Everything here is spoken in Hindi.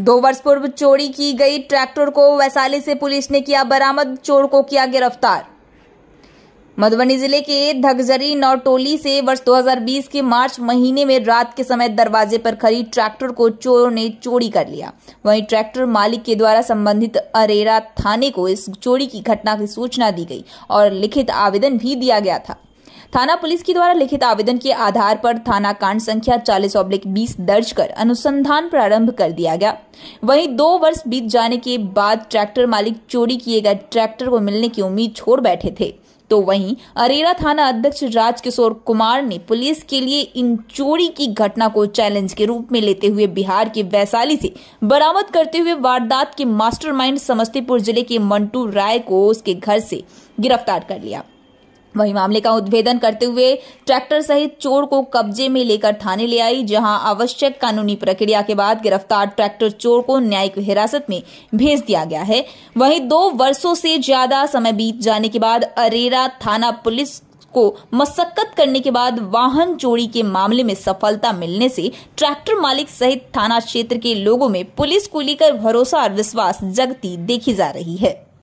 दो वर्ष पूर्व चोरी की गई ट्रैक्टर को वैशाली से पुलिस ने किया बरामद चोर को किया गिरफ्तार मधुबनी जिले के धगजरी नौटोली से वर्ष 2020 के मार्च महीने में रात के समय दरवाजे पर खड़ी ट्रैक्टर को चोरों ने चोरी कर लिया वहीं ट्रैक्टर मालिक के द्वारा संबंधित अरेरा थाने को इस चोरी की घटना की सूचना दी गई और लिखित आवेदन भी दिया गया था थाना पुलिस के द्वारा लिखित आवेदन के आधार पर थाना कांड संख्या चालीस ऑब्लिक बीस दर्ज कर अनुसंधान प्रारंभ कर दिया गया वहीं दो वर्ष बीत जाने के बाद ट्रैक्टर मालिक चोरी किए गए ट्रैक्टर को मिलने की उम्मीद छोड़ बैठे थे तो वहीं अरेरा थाना अध्यक्ष राजकिशोर कुमार ने पुलिस के लिए इन चोरी की घटना को चैलेंज के रूप में लेते हुए बिहार के वैशाली से बरामद करते हुए वारदात के मास्टरमाइंड समस्तीपुर जिले के मंटू राय को उसके घर से गिरफ्तार कर लिया वहीं मामले का उद्भेदन करते हुए ट्रैक्टर सहित चोर को कब्जे में लेकर थाने ले आई जहां आवश्यक कानूनी प्रक्रिया के बाद गिरफ्तार ट्रैक्टर चोर को न्यायिक हिरासत में भेज दिया गया है वहीं दो वर्षों से ज्यादा समय बीत जाने के बाद अरेरा थाना पुलिस को मशक्कत करने के बाद वाहन चोरी के मामले में सफलता मिलने से ट्रैक्टर मालिक सहित थाना क्षेत्र के लोगों में पुलिस को लेकर भरोसा और विश्वास जगती देखी जा रही है